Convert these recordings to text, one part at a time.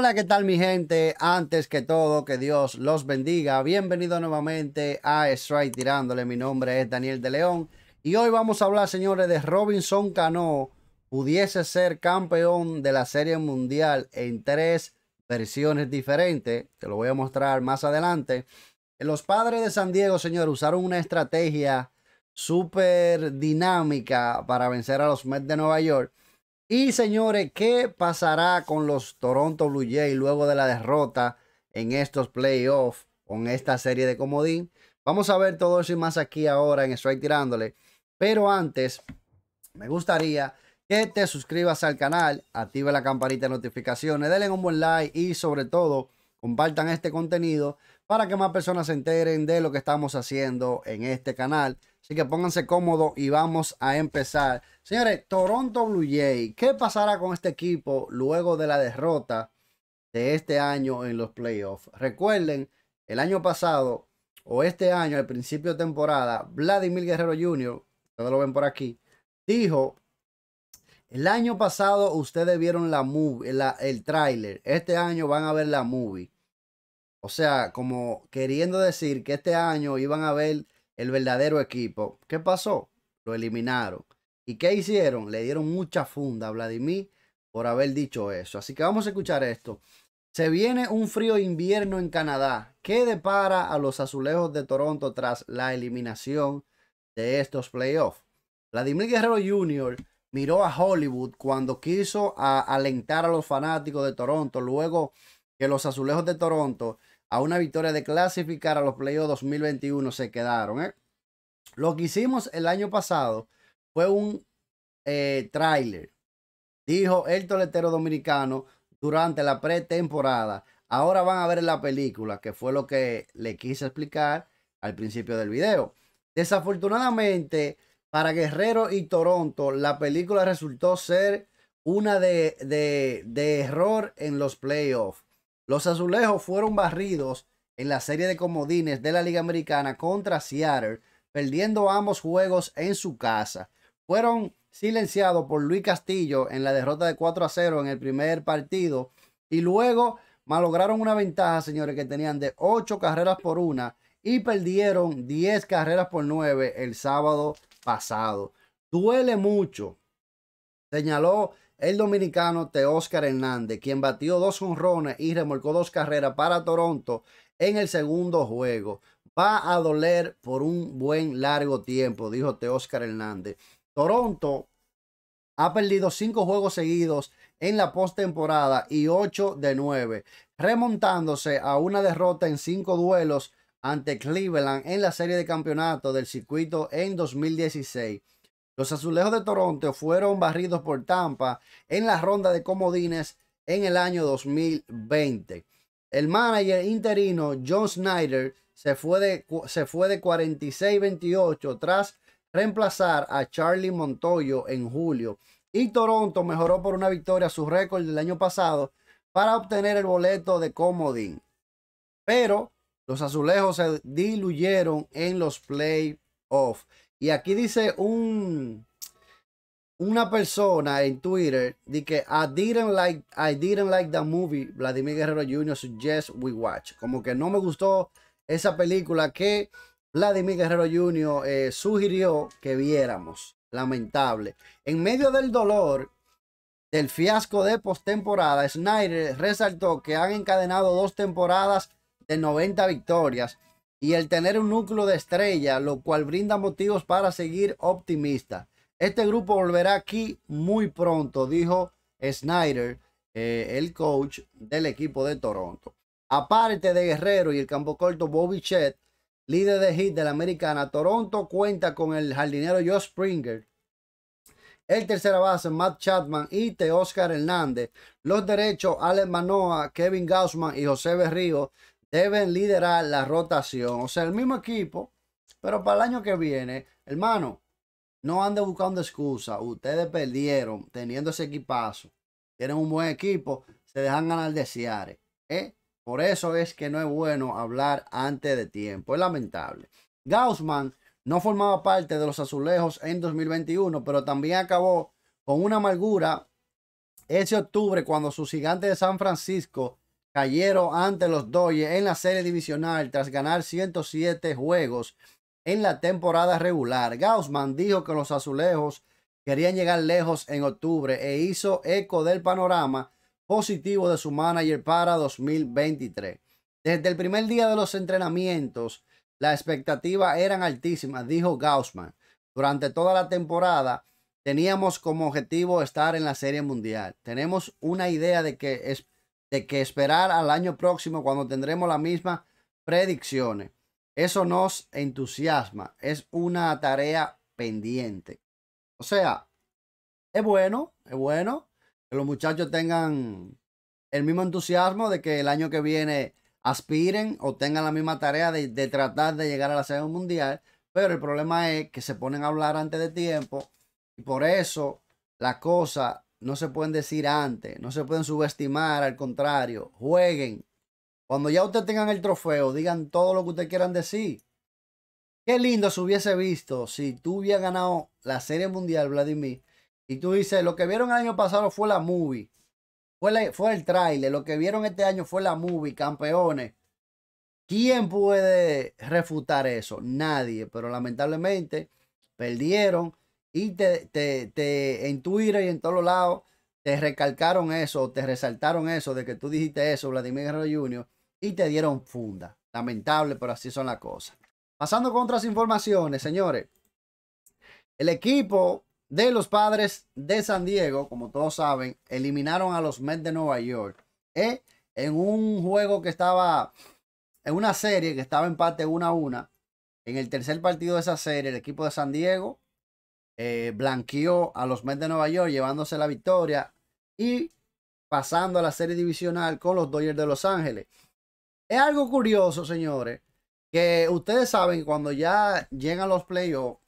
Hola, ¿qué tal mi gente? Antes que todo, que Dios los bendiga. Bienvenido nuevamente a Strike Tirándole. Mi nombre es Daniel de León. Y hoy vamos a hablar, señores, de Robinson Cano. Pudiese ser campeón de la Serie Mundial en tres versiones diferentes. Te lo voy a mostrar más adelante. Los padres de San Diego, señores, usaron una estrategia súper dinámica para vencer a los Mets de Nueva York y señores, ¿qué pasará con los Toronto Blue Jays luego de la derrota en estos playoffs con esta serie de comodín? Vamos a ver todo eso y más aquí ahora en Strike Tirándole. Pero antes, me gustaría que te suscribas al canal, activa la campanita de notificaciones, denle un buen like y sobre todo compartan este contenido para que más personas se enteren de lo que estamos haciendo en este canal. Así que pónganse cómodos y vamos a empezar. Señores, Toronto Blue Jay. ¿qué pasará con este equipo luego de la derrota de este año en los playoffs? Recuerden, el año pasado o este año, al principio de temporada, Vladimir Guerrero Jr., ustedes lo ven por aquí, dijo, el año pasado ustedes vieron la movie, el tráiler, este año van a ver la movie. O sea, como queriendo decir que este año iban a ver el verdadero equipo. ¿Qué pasó? Lo eliminaron. ¿Y qué hicieron? Le dieron mucha funda a Vladimir por haber dicho eso. Así que vamos a escuchar esto. Se viene un frío invierno en Canadá. ¿Qué depara a los azulejos de Toronto tras la eliminación de estos playoffs? Vladimir Guerrero Jr. miró a Hollywood cuando quiso alentar a los fanáticos de Toronto luego que los azulejos de Toronto a una victoria de clasificar a los playoffs 2021 se quedaron. ¿eh? Lo que hicimos el año pasado fue un eh, tráiler, dijo el toletero dominicano durante la pretemporada. Ahora van a ver la película, que fue lo que le quise explicar al principio del video. Desafortunadamente, para Guerrero y Toronto, la película resultó ser una de, de, de error en los playoffs. Los azulejos fueron barridos en la serie de comodines de la Liga Americana contra Seattle, perdiendo ambos juegos en su casa. Fueron silenciados por Luis Castillo en la derrota de 4 a 0 en el primer partido y luego malograron una ventaja, señores, que tenían de 8 carreras por una y perdieron 10 carreras por 9 el sábado pasado. Duele mucho, señaló el dominicano Teóscar Hernández, quien batió dos honrones y remolcó dos carreras para Toronto en el segundo juego. Va a doler por un buen largo tiempo, dijo Teóscar Hernández. Toronto ha perdido cinco juegos seguidos en la postemporada y ocho de nueve, remontándose a una derrota en cinco duelos ante Cleveland en la serie de campeonato del circuito en 2016. Los Azulejos de Toronto fueron barridos por Tampa en la ronda de comodines en el año 2020. El manager interino John Snyder se fue de, se fue de 46-28 tras reemplazar a Charlie Montoyo en julio. Y Toronto mejoró por una victoria su récord del año pasado para obtener el boleto de comodín. Pero los azulejos se diluyeron en los playoffs. Y aquí dice un una persona en Twitter de que I didn't like I like the movie Vladimir Guerrero Jr. suggests we watch. Como que no me gustó esa película que Vladimir Guerrero Jr. Eh, sugirió que viéramos. Lamentable. En medio del dolor del fiasco de postemporada, Snyder resaltó que han encadenado dos temporadas de 90 victorias y el tener un núcleo de estrella, lo cual brinda motivos para seguir optimista. Este grupo volverá aquí muy pronto, dijo Snyder, eh, el coach del equipo de Toronto. Aparte de Guerrero y el campo corto Bobby Chet, líder de hit de la americana, Toronto cuenta con el jardinero Josh Springer, el tercera base Matt Chapman y Oscar Hernández, los derechos Alex Manoa, Kevin Gaussman y José Berrío, deben liderar la rotación. O sea, el mismo equipo, pero para el año que viene, hermano, no ande buscando excusa. Ustedes perdieron teniendo ese equipazo. Tienen un buen equipo, se dejan ganar de ¿eh? Por eso es que no es bueno hablar antes de tiempo. Es lamentable. Gaussman no formaba parte de los azulejos en 2021, pero también acabó con una amargura ese octubre cuando su gigante de San Francisco cayeron ante los Dodgers en la serie divisional tras ganar 107 juegos en la temporada regular. Gaussman dijo que los azulejos querían llegar lejos en octubre e hizo eco del panorama positivo de su manager para 2023. Desde el primer día de los entrenamientos, las expectativas eran altísimas, dijo Gaussman. Durante toda la temporada teníamos como objetivo estar en la Serie Mundial. Tenemos una idea de que es de que esperar al año próximo cuando tendremos las mismas predicciones. Eso nos entusiasma, es una tarea pendiente. O sea, es bueno, es bueno que los muchachos tengan el mismo entusiasmo de que el año que viene aspiren o tengan la misma tarea de, tratar de llegar a la Segunda Mundial, pero el problema es que se ponen a hablar antes de tiempo y por eso la cosa no se pueden decir antes, no se pueden subestimar, al contrario, jueguen. Cuando ya ustedes tengan el trofeo, digan todo lo que ustedes quieran decir. Qué lindo se hubiese visto si tú hubieras ganado la Serie Mundial, Vladimir, y tú dices, lo que vieron el año pasado fue la movie, fue, fue el trailer, lo que vieron este año fue la movie, campeones. ¿Quién puede refutar eso? Nadie, pero lamentablemente perdieron y te, te, en Twitter y en todos los lados te recalcaron eso, te resaltaron eso de que tú dijiste eso, Vladimir Guerrero Jr., y te dieron funda. Lamentable, pero así son las cosas. Pasando con otras informaciones, señores. El equipo de los padres de San Diego, como todos saben, eliminaron a los Mets de Nueva York eh, en un juego que estaba, en una serie que estaba empate 1 a 1. En el tercer partido de esa serie, el equipo de San Diego eh, blanqueó a los Mets de Nueva York llevándose la victoria y pasando a la serie divisional con los Dodgers de Los Ángeles. Es algo curioso, señores, que ustedes saben cuando ya llegan los playoffs,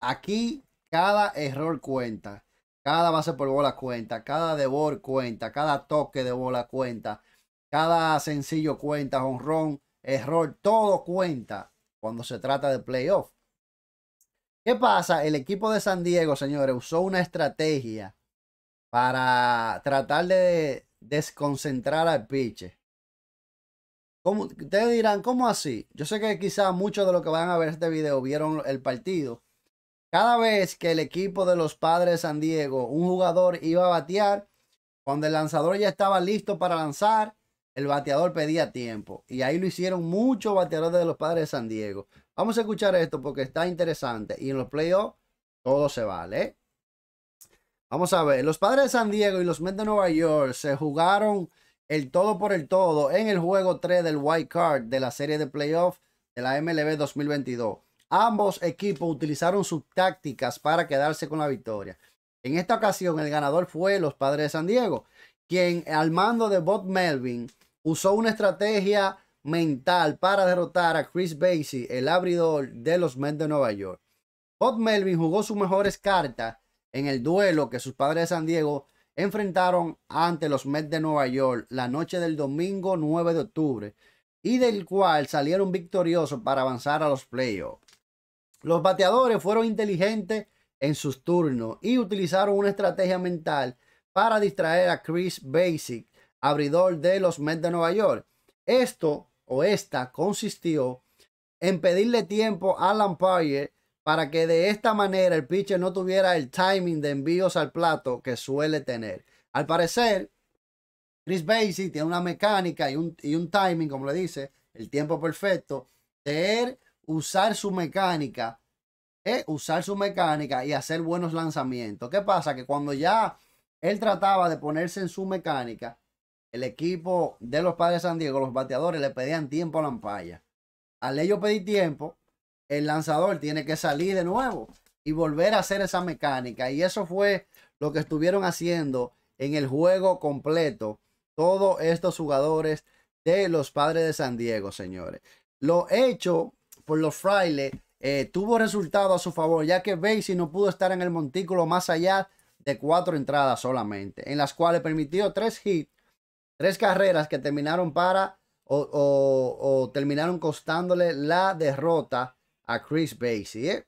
aquí cada error cuenta, cada base por bola cuenta, cada devor cuenta, cada toque de bola cuenta, cada sencillo cuenta, honrón, error, todo cuenta cuando se trata de playoffs. ¿Qué pasa? El equipo de San Diego, señores, usó una estrategia para tratar de desconcentrar al pitcher. ¿Cómo? Ustedes dirán, ¿cómo así? Yo sé que quizás muchos de los que van a ver este video vieron el partido. Cada vez que el equipo de los padres de San Diego, un jugador iba a batear, cuando el lanzador ya estaba listo para lanzar, el bateador pedía tiempo. Y ahí lo hicieron muchos bateadores de los padres de San Diego. Vamos a escuchar esto porque está interesante y en los playoffs todo se vale. Vamos a ver, los padres de San Diego y los Mets de Nueva York se jugaron el todo por el todo en el juego 3 del White Card de la serie de playoffs de la MLB 2022. Ambos equipos utilizaron sus tácticas para quedarse con la victoria. En esta ocasión, el ganador fue los padres de San Diego, quien al mando de Bob Melvin usó una estrategia mental para derrotar a Chris Basie, el abridor de los Mets de Nueva York. Bob Melvin jugó sus mejores cartas en el duelo que sus padres de San Diego enfrentaron ante los Mets de Nueva York la noche del domingo 9 de octubre y del cual salieron victoriosos para avanzar a los playoffs. Los bateadores fueron inteligentes en sus turnos y utilizaron una estrategia mental para distraer a Chris Basic, abridor de los Mets de Nueva York. Esto o esta consistió en pedirle tiempo a Lampard para que de esta manera el pitcher no tuviera el timing de envíos al plato que suele tener. Al parecer, Chris Basie tiene una mecánica y un, timing, como le dice, el tiempo perfecto, de él usar su mecánica, eh, usar su mecánica y hacer buenos lanzamientos. ¿Qué pasa? Que cuando ya él trataba de ponerse en su mecánica, el equipo de los padres de San Diego, los bateadores, le pedían tiempo a la ampalla. Al ellos pedir tiempo, el lanzador tiene que salir de nuevo y volver a hacer esa mecánica. Y eso fue lo que estuvieron haciendo en el juego completo todos estos jugadores de los padres de San Diego, señores. Lo hecho por los frailes eh, tuvo resultado a su favor, ya que Basie no pudo estar en el montículo más allá de cuatro entradas solamente, en las cuales permitió tres hits Tres carreras que terminaron para o, terminaron costándole la derrota a Chris Basie. ¿eh?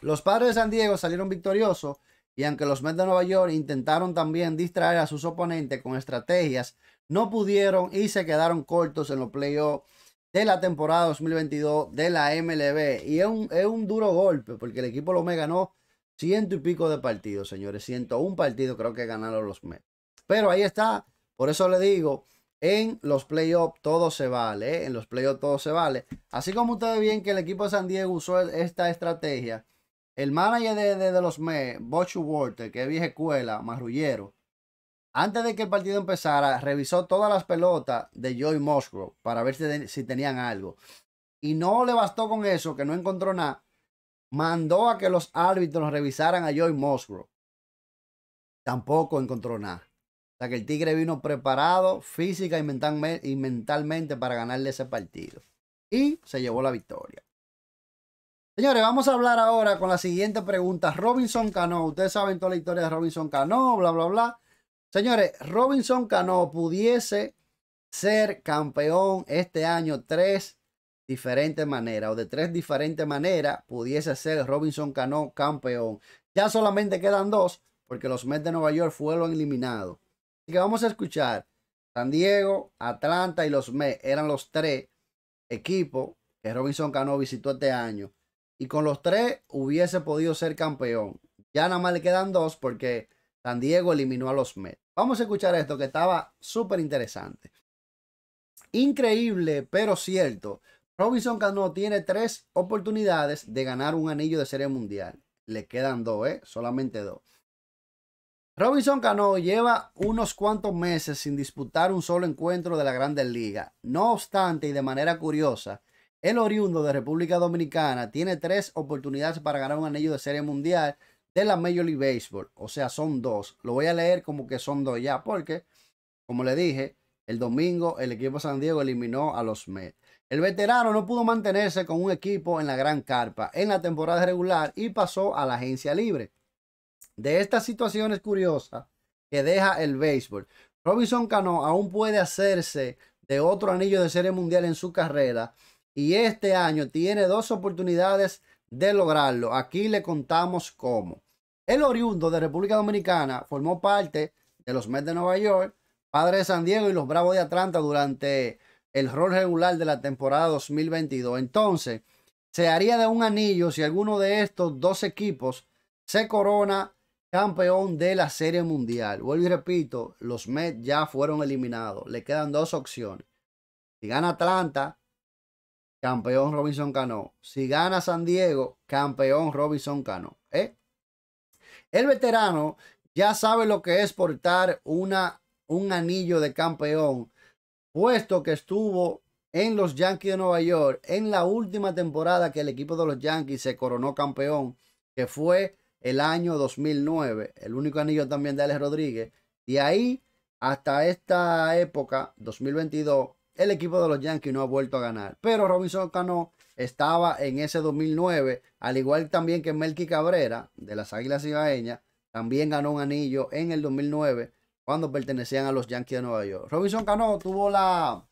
Los padres de San Diego salieron victoriosos y aunque los Mets de Nueva York intentaron también distraer a sus oponentes con estrategias, no pudieron y se quedaron cortos en los playoffs de la temporada 2022 de la MLB. Y es un, duro golpe porque el equipo lo me ganó ciento y pico de partidos, señores. un partido creo que ganaron los Mets. Pero ahí está por eso le digo, en los playoffs todo se vale, ¿eh? en los playoffs todo se vale. Así como ustedes ven que el equipo de San Diego usó e-, esta estrategia, el manager de, los Mets, Bochu Walter, que es vieja escuela, marrullero, antes de que el partido empezara, revisó todas las pelotas de Joy Musgrove para ver si, tenían algo. Y no le bastó con eso, que no encontró nada. Mandó a que los árbitros revisaran a Joy Musgrove. Tampoco encontró nada. O sea que el Tigre vino preparado física y, mentalmente para ganarle ese partido. Y se llevó la victoria. Señores, vamos a hablar ahora con la siguiente pregunta. Robinson Cano. Ustedes saben toda la historia de Robinson Cano, bla, bla, bla. Señores, Robinson Cano pudiese ser campeón este año tres diferentes maneras o de tres diferentes maneras pudiese ser Robinson Cano campeón. Ya solamente quedan dos porque los Mets de Nueva York fueron eliminados. Así que vamos a escuchar. San Diego, Atlanta y los Mets eran los tres equipos que Robinson Cano visitó este año. Y con los tres hubiese podido ser campeón. Ya nada más le quedan dos porque San Diego eliminó a los Mets. Vamos a escuchar esto que estaba súper interesante. Increíble, pero cierto. Robinson Cano tiene tres oportunidades de ganar un anillo de serie mundial. Le quedan dos, ¿eh? Solamente dos. Robinson Cano lleva unos cuantos meses sin disputar un solo encuentro de la Grandes Liga. No obstante, y de manera curiosa, el oriundo de República Dominicana tiene tres oportunidades para ganar un anillo de Serie Mundial de la Major League Baseball. O sea, son dos. Lo voy a leer como que son dos ya, porque, como le dije, el domingo el equipo San Diego eliminó a los Mets. El veterano no pudo mantenerse con un equipo en la gran carpa en la temporada regular y pasó a la agencia libre de situación es curiosa que deja el béisbol, Robinson Cano aún puede hacerse de otro anillo de serie mundial en su carrera y este año tiene dos oportunidades de lograrlo. Aquí le contamos cómo. El oriundo de República Dominicana formó parte de los Mets de Nueva York, Padre de San Diego y los Bravos de Atlanta durante el rol regular de la temporada 2022. Entonces, se haría de un anillo si alguno de estos dos equipos se corona campeón de la Serie Mundial. Vuelvo y repito, los Mets ya fueron eliminados. Le quedan dos opciones. Si gana Atlanta, campeón Robinson Cano. Si gana San Diego, campeón Robinson Cano. ¿Eh? El veterano ya sabe lo que es portar una, un anillo de campeón, puesto que estuvo en los Yankees de Nueva York en la última temporada que el equipo de los Yankees se coronó campeón, que fue el año 2009, el único anillo también de Alex Rodríguez. Y ahí hasta esta época, 2022, el equipo de los Yankees no ha vuelto a ganar. Pero Robinson Cano estaba en ese 2009, al igual también que Melky Cabrera de las Águilas Ibaeñas, también ganó un anillo en el 2009 cuando pertenecían a los Yankees de Nueva York. Robinson Cano tuvo la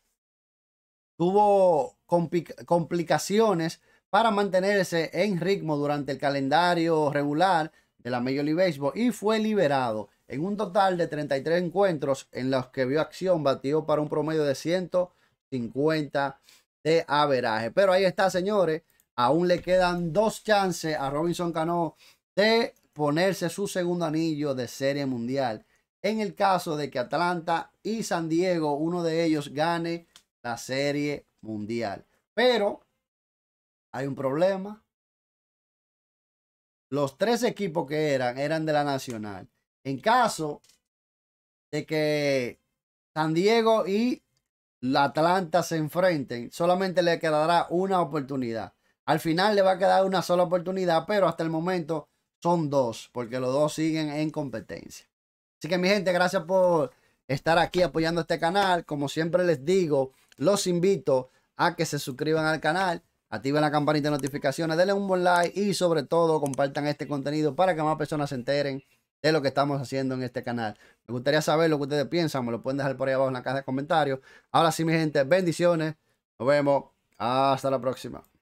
tuvo complicaciones para mantenerse en ritmo durante el calendario regular de la Major League Baseball y fue liberado en un total de 33 encuentros en los que vio acción, batió para un promedio de 150 de averaje. Pero ahí está, señores, aún le quedan dos chances a Robinson Cano de ponerse su segundo anillo de serie mundial. En el caso de que Atlanta y San Diego, uno de ellos, gane la serie mundial. Pero hay un problema. Los tres equipos que eran eran de la Nacional. En caso de que San Diego y la Atlanta se enfrenten, solamente le quedará una oportunidad. Al final le va a quedar una sola oportunidad, pero hasta el momento son dos, porque los dos siguen en competencia. Así que mi gente, gracias por estar aquí apoyando este canal. Como siempre les digo, los invito a que se suscriban al canal. Activen la campanita de notificaciones, denle un buen like y sobre todo compartan este contenido para que más personas se enteren de lo que estamos haciendo en este canal. Me gustaría saber lo que ustedes piensan, me lo pueden dejar por ahí abajo en la caja de comentarios. Ahora sí, mi gente, bendiciones. Nos vemos. Hasta la próxima.